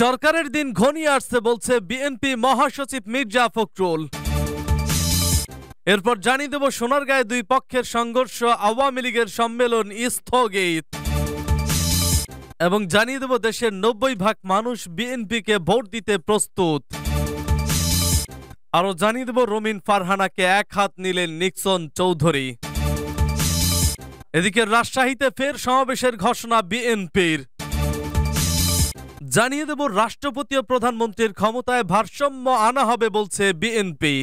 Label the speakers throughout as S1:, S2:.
S1: সরকারের দিন ঘনিয়ে আসছে বলছে বিএনপি মহাসচিব মির্জা ফখরুল এরপর জানিয়ে দেব সোনারগাঁয়ে দুই পক্ষের সংঘর্ষ আওয়ামী লীগের সম্মেলন স্থগিত এবং জানিয়ে দেব দেশের নব্বই ভাগ মানুষ বিএনপিকে ভোট দিতে প্রস্তুত আরও জানিয়ে দেব রমিন ফারহানাকে এক হাত নিলেন নিক্সন চৌধুরী এদিকে রাজশাহীতে ফের সমাবেশের ঘোষণা বিএনপির জানিয়ে দেব রাষ্ট্রপতি ও প্রধানমন্ত্রীর ক্ষমতায় ভারসাম্য আনা হবে বলছে বিএনপি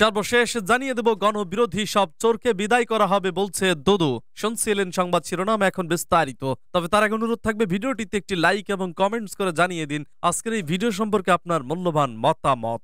S1: সর্বশেষ জানিয়ে দেব গণবিরোধী সব চোরকে বিদায় করা হবে বলছে দোদু শুনছিলেন সংবাদ শিরোনাম এখন বিস্তারিত তবে তার আগে অনুরোধ থাকবে ভিডিওটিতে একটি লাইক এবং কমেন্টস করে জানিয়ে দিন আজকের এই ভিডিও সম্পর্কে আপনার মূল্যবান মতামত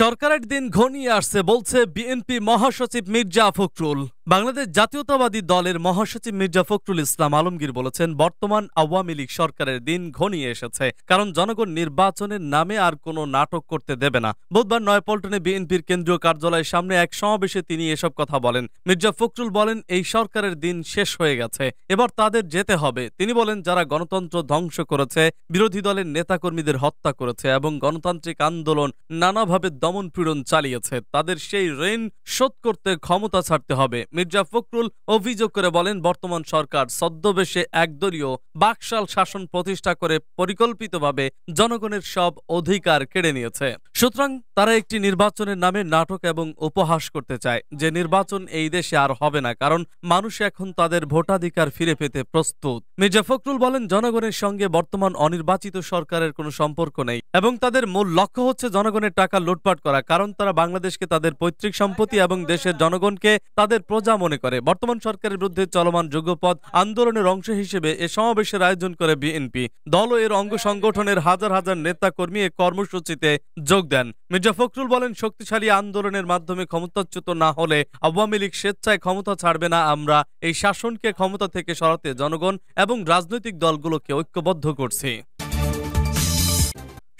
S1: সরকারের দিন ঘনিয়ে আসছে বলছে বিএনপি মহাসচিব মির্জা ফখরুল বাংলাদেশ জাতীয়তাবাদী দলের মহাসচিব মির্জা ফখরুল ইসলাম আলমগীর বলেছেন বর্তমান আওয়ামী লীগ সরকারের দিন ঘনিয়ে এসেছে কারণ জনগণ নির্বাচনের নামে আর কোনো নাটক করতে দেবে না বুধবার নয়পল্টনে বিএনপির কেন্দ্রীয় কার্যালয়ের সামনে এক সমাবেশে তিনি এসব কথা বলেন মির্জা ফখরুল বলেন এই সরকারের দিন শেষ হয়ে গেছে এবার তাদের যেতে হবে তিনি বলেন যারা গণতন্ত্র ধ্বংস করেছে বিরোধী দলের নেতাকর্মীদের হত্যা করেছে এবং গণতান্ত্রিক আন্দোলন নানাভাবে দম দমন পীড়ন চালিয়েছে তাদের সেই ঋণ শোধ করতে ক্ষমতা ছাড়তে হবে মির্জা ফখরুল অভিযোগ করে বলেন বর্তমান সরকার সদ্যবেশে একদলীয় বাকশাল শাসন প্রতিষ্ঠা করে পরিকল্পিতভাবে জনগণের সব অধিকার কেড়ে নিয়েছে সুতরাং তারা একটি নির্বাচনের নামে নাটক এবং উপহাস করতে চায় যে নির্বাচন এই দেশে আর হবে না কারণ মানুষ এখন তাদের ভোটাধিকার ফিরে পেতে প্রস্তুত মির্জা ফখরুল বলেন জনগণের সঙ্গে বর্তমান অনির্বাচিত সরকারের কোনো সম্পর্ক নেই এবং তাদের মূল লক্ষ্য হচ্ছে জনগণের টাকা লুটপাট করা কারণ তারা বাংলাদেশকে তাদের পৈতৃক সম্পত্তি এবং দেশের জনগণকে তাদের প্রজা মনে করে বর্তমান সরকারের বিরুদ্ধে চলমান যোগ্যপদ আন্দোলনের অংশ হিসেবে এ সমাবেশের আয়োজন করে বিএনপি দল এর অঙ্গ সংগঠনের হাজার হাজার নেতা কর্মী এ কর্মসূচিতে যোগ দেন মির্জা ফখরুল বলেন শক্তিশালী আন্দোলনের মাধ্যমে ক্ষমতাচ্যুত না হলে আওয়ামী লীগ স্বেচ্ছায় ক্ষমতা ছাড়বে না আমরা এই শাসনকে ক্ষমতা থেকে সরাতে জনগণ এবং রাজনৈতিক দলগুলোকে ঐক্যবদ্ধ করছি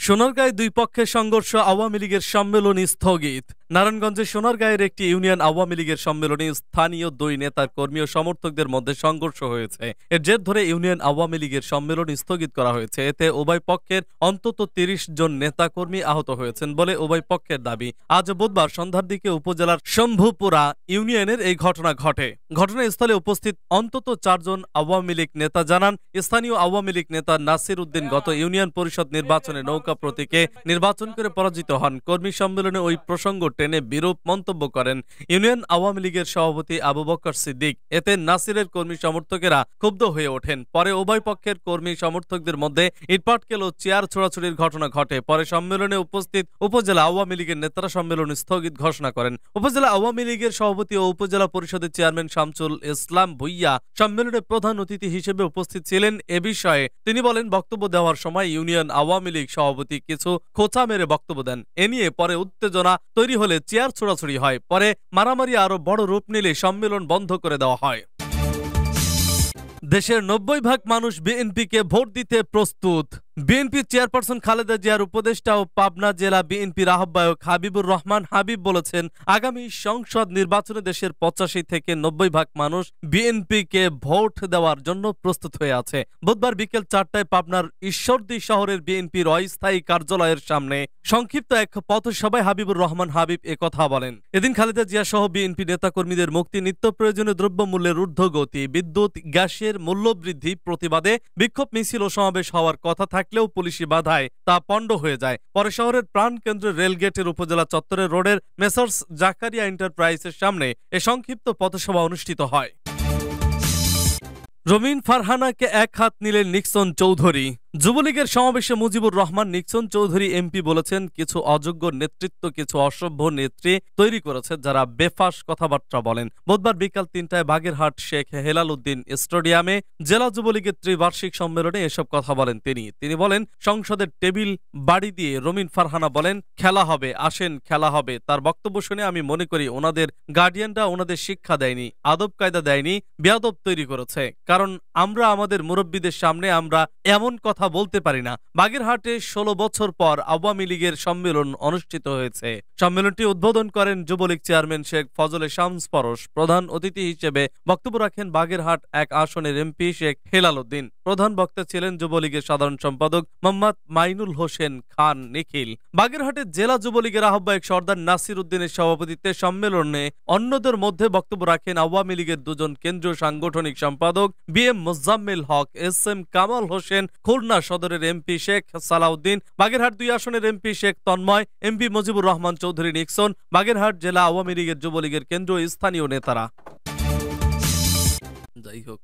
S1: সোনারগাঁয় দুই পক্ষের সংঘর্ষ আওয়ামী লীগের সম্মেলন স্থগিত নারায়ণগঞ্জের সোনারগাঁয়ের একটি ইউনিয়ন আওয়ামী লীগের সম্মেলনে স্থানীয় দুই নেতার কর্মী ও সমর্থকদের মধ্যে সংঘর্ষ হয়েছে এর জের ধরে ইউনিয়ন আওয়ামী লীগের সম্মেলন স্থগিত করা হয়েছে এতে উভয় পক্ষের অন্তত তিরিশ জন নেতা কর্মী আহত হয়েছেন বলে উভয় পক্ষের দাবি আজ বুধবার সন্ধ্যার দিকে উপজেলার শম্ভুপুরা ইউনিয়নের এই ঘটনা ঘটে ঘটনাস্থলে উপস্থিত অন্তত চারজন আওয়ামী লীগ নেতা জানান স্থানীয় আওয়ামী লীগ নেতা নাসির উদ্দিন গত ইউনিয়ন পরিষদ নির্বাচনে নৌকা প্রতীকে নির্বাচন করে পরাজিত হন কর্মী সম্মেলনে ওই প্রসঙ্গ টেনে বিরূপ মন্তব্য করেন ইউনিয়ন আওয়ামী লীগের সভাপতি আবু বক্কর সিদ্দিক এতে নাসিরের কর্মী সমর্থকেরা ক্ষুব্ধ হয়ে ওঠেন পরে উভয় পক্ষের কর্মী সমর্থকদের মধ্যে ইটপাটকেল ও চেয়ার ছোড়াছুড়ির ঘটনা ঘটে পরে সম্মেলনে উপস্থিত উপজেলা আওয়ামী লীগের নেতারা সম্মেলন স্থগিত ঘোষণা করেন উপজেলা আওয়ামী লীগের সভাপতি ও উপজেলা পরিষদের চেয়ারম্যান শামসুল ইসলাম ভুইয়া সম্মেলনে প্রধান অতিথি হিসেবে উপস্থিত ছিলেন এ বিষয়ে তিনি বলেন বক্তব্য দেওয়ার সময় ইউনিয়ন আওয়ামী লীগ সভাপতি কিছু খোঁচা মেরে বক্তব্য দেন এ নিয়ে পরে উত্তেজনা তৈরি হলে হলে চেয়ার ছোড়াছুড়ি হয় পরে মারামারি আরও বড় রূপ নিলে সম্মেলন বন্ধ করে দেওয়া হয় দেশের নব্বই ভাগ মানুষ বিএনপিকে ভোট দিতে প্রস্তুত বিএনপি চেয়ারপারসন খালেদা জিয়ার উপদেষ্টা ও পাবনা জেলা বিএনপির আহ্বায়ক হাবিবুর রহমান হাবিব বলেছেন আগামী সংসদ নির্বাচনে দেশের পঁচাশি থেকে নব্বই ভাগ মানুষ বিএনপিকে ভোট দেওয়ার জন্য প্রস্তুত হয়ে আছে বুধবার বিকেল চারটায় পাবনার ঈশ্বরদী শহরের বিএনপির অস্থায়ী কার্যালয়ের সামনে সংক্ষিপ্ত এক পথসভায় হাবিবুর রহমান হাবিব কথা বলেন এদিন খালেদা জিয়া সহ বিএনপি নেতাকর্মীদের মুক্তি নিত্য প্রয়োজনীয় দ্রব্যমূল্যের ঊর্ধ্বগতি বিদ্যুৎ গ্যাসের মূল্যবৃদ্ধি প্রতিবাদে বিক্ষোভ মিছিল ও সমাবেশ হওয়ার কথা থাকে থাকলেও পুলিশি বাধায় তা পণ্ড হয়ে যায় পরে শহরের প্রাণকেন্দ্রে রেলগেটের উপজেলা চত্বরের রোডের মেসার্স জাকারিয়া এন্টারপ্রাইজের সামনে এ সংক্ষিপ্ত পথসভা অনুষ্ঠিত হয় রমিন ফারহানাকে এক হাত নিলেন নিক্সন চৌধুরী যুবলীগের সমাবেশে মুজিবুর রহমান নিকসন চৌধুরী এমপি বলেছেন কিছু অযোগ্য নেতৃত্ব কিছু অসভ্য নেত্রী তৈরি করেছে যারা বেফাস কথাবার্তা বলেন বুধবার বিকাল তিনটায় বাগেরহাট শেখ হেলাল উদ্দিন স্টেডিয়ামে জেলা যুবলীগের ত্রিবার্ষিক সম্মেলনে এসব কথা বলেন তিনি তিনি বলেন সংসদের টেবিল বাড়ি দিয়ে রমিন ফারহানা বলেন খেলা হবে আসেন খেলা হবে তার বক্তব্য শুনে আমি মনে করি ওনাদের গার্ডিয়ানরা ওনাদের শিক্ষা দেয়নি আদব কায়দা দেয়নি বেয়াদব তৈরি করেছে কারণ আমরা আমাদের মুরব্বীদের সামনে আমরা এমন কথা কথা বলতে পারি না বাগেরহাটে ১৬ বছর পর আওয়ামী লীগের সম্মেলন অনুষ্ঠিত হয়েছে সম্মেলনটি উদ্বোধন করেন যুবলীগ চেয়ারম্যান শেখ ফজলে শামস পরশ প্রধান অতিথি হিসেবে বক্তব্য রাখেন বাগেরহাট এক আসনের এমপি শেখ হেলাল উদ্দিন প্রধান বক্তা ছিলেন যুবলীগের সাধারণ সম্পাদক মোহাম্মদ মাইনুল হোসেন খান নিখিল বাগেরহাটের জেলা যুবলীগের আহ্বায়ক সর্দার নাসির উদ্দিনের সভাপতিত্বে সম্মেলনে অন্যদের মধ্যে বক্তব্য রাখেন আওয়ামী লীগের দুজন কেন্দ্রীয় সাংগঠনিক সম্পাদক B M Mozammel Haque S M Kamal Hossain Khulna Khulna সদরের এমপি শেখ সালাউদ্দিন বাগেরহাট দুই আসনের এমপি শেখ তন্ময় এমপি মজিবুর রহমান চৌধুরী নিক্সন বাগেরহাট জেলা আওয়ামী লীগের যুবলীগের কেন্দ্রীয় স্থানীয় নেতারা যাই হোক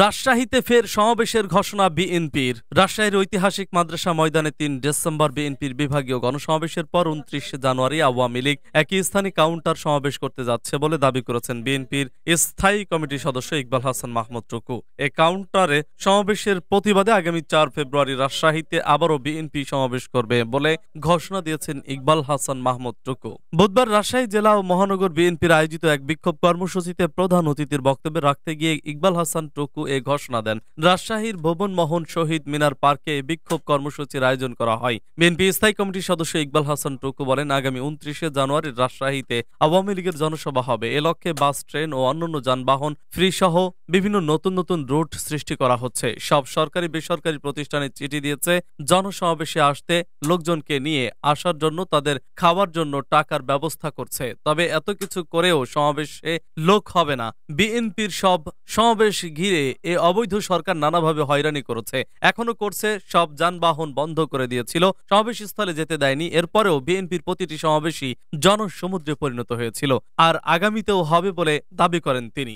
S1: রাজশাহীতে ফের সমাবেশের ঘোষণা বিএনপির রাজশাহীর ঐতিহাসিক মাদ্রাসা ময়দানে তিন ডিসেম্বর বিএনপির বিভাগীয় গণসমাবেশের পর উনত্রিশ জানুয়ারি আওয়ামী লীগ একই স্থানে কাউন্টার সমাবেশ করতে যাচ্ছে বলে দাবি করেছেন বিএনপির স্থায়ী কমিটির সদস্য ইকবাল হাসান মাহমুদ টুকু এ কাউন্টারে সমাবেশের প্রতিবাদে আগামী চার ফেব্রুয়ারি রাজশাহীতে আবারও বিএনপি সমাবেশ করবে বলে ঘোষণা দিয়েছেন ইকবাল হাসান মাহমুদ টুকু বুধবার রাজশাহী জেলা ও মহানগর বিএনপির আয়োজিত এক বিক্ষোভ কর্মসূচিতে প্রধান অতিথির বক্তব্যে রাখতে গিয়ে ইকবাল ইকবাল হাসান টুকু এ ঘোষণা দেন রাজশাহীর ভুবনমোহন শহীদ মিনার পার্কে বিক্ষোভ কর্মসূচির আয়োজন করা হয় বিএনপি স্থায়ী কমিটির সদস্য ইকবাল হাসান টুকু বলেন আগামী উনত্রিশে জানুয়ারি রাজশাহীতে আওয়ামী লীগের জনসভা হবে এ লক্ষ্যে বাস ট্রেন ও অন্যান্য যানবাহন ফ্রি সহ বিভিন্ন নতুন নতুন রুট সৃষ্টি করা হচ্ছে সব সরকারি বেসরকারি প্রতিষ্ঠানে চিঠি দিয়েছে জনসমাবেশে আসতে লোকজনকে নিয়ে আসার জন্য তাদের খাওয়ার জন্য টাকার ব্যবস্থা করছে তবে এত কিছু করেও সমাবেশে লোক হবে না বিএনপির সব সমাবেশ সমাবেশ ঘিরে এ অবৈধ সরকার নানাভাবে হয়রানি করেছে এখনো করছে সব যানবাহন বন্ধ করে দিয়েছিল সমাবেশ স্থলে যেতে দেয়নি এরপরেও বিএনপির প্রতিটি সমাবেশই জনসমুদ্রে পরিণত হয়েছিল আর আগামীতেও হবে বলে দাবি করেন তিনি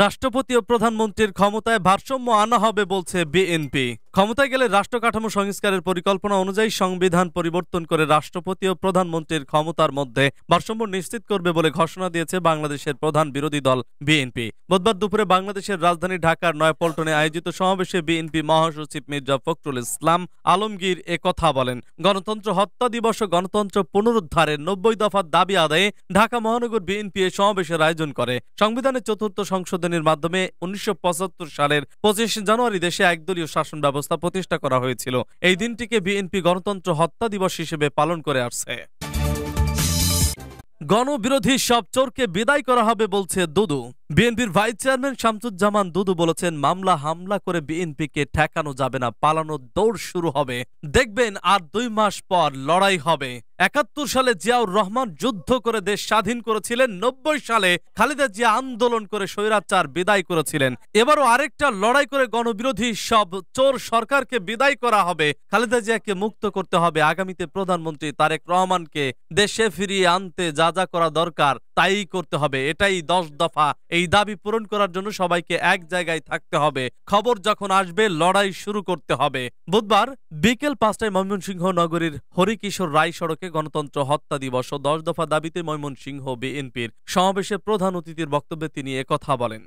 S1: রাষ্ট্রপতি ও প্রধানমন্ত্রীর ক্ষমতায় ভারসাম্য আনা হবে বলছে বিএনপি ক্ষমতায় গেলে রাষ্ট্র কাঠামো সংস্কারের পরিকল্পনা অনুযায়ী সংবিধান পরিবর্তন করে রাষ্ট্রপতি ও প্রধানমন্ত্রীর ক্ষমতার মধ্যে ভারসাম্য নিশ্চিত করবে বলে ঘোষণা দিয়েছে বাংলাদেশের প্রধান বিরোধী দল বিএনপি বুধবার দুপুরে বাংলাদেশের রাজধানী ঢাকার নয়পল্টনে আয়োজিত সমাবেশে বিএনপি মহাসচিব মির্জা ফখরুল ইসলাম আলমগীর এ কথা বলেন গণতন্ত্র হত্যা দিবস ও গণতন্ত্র পুনরুদ্ধারের নব্বই দফার দাবি আদায়ে ঢাকা মহানগর বিএনপি এ সমাবেশের আয়োজন করে সংবিধানের চতুর্থ সংসদ সংশোধনের মাধ্যমে উনিশশো সালের পঁচিশ জানুয়ারি দেশে একদলীয় শাসন ব্যবস্থা প্রতিষ্ঠা করা হয়েছিল এই দিনটিকে বিএনপি গণতন্ত্র হত্যা দিবস হিসেবে পালন করে আসছে গণবিরোধী সব চোরকে বিদায় করা হবে বলছে দুদু বিএনপির ভাইস চেয়ারম্যান শামসুজ্জামান দুদু বলেছেন মামলা হামলা করে বিএনপিকে ঠেকানো যাবে না পালানো দৌড় শুরু হবে দেখবেন আর দুই মাস পর লড়াই হবে একাত্তর সালে জিয়াউর রহমান যুদ্ধ করে দেশ স্বাধীন করেছিলেন নব্বই সালে খালেদা জিয়া আন্দোলন করে স্বৈরাচার বিদায় করেছিলেন এবারও আরেকটা লড়াই করে গণবিরোধী সব চোর সরকারকে বিদায় করা হবে খালেদা জিয়াকে মুক্ত করতে হবে আগামীতে প্রধানমন্ত্রী তারেক রহমানকে দেশে ফিরিয়ে আনতে যা যা করা দরকার তাই করতে হবে এটাই দশ দফা এই দাবি পূরণ করার জন্য সবাইকে এক জায়গায় থাকতে হবে খবর যখন আসবে লড়াই শুরু করতে হবে বুধবার বিকেল পাঁচটায় ময়মনসিংহ নগরীর হরিকিশোর রায় সড়কে গণতন্ত্র হত্যা দিবস ও দশ দফা দাবিতে ময়মনসিংহ বিএনপির সমাবেশে প্রধান অতিথির বক্তব্যে তিনি একথা বলেন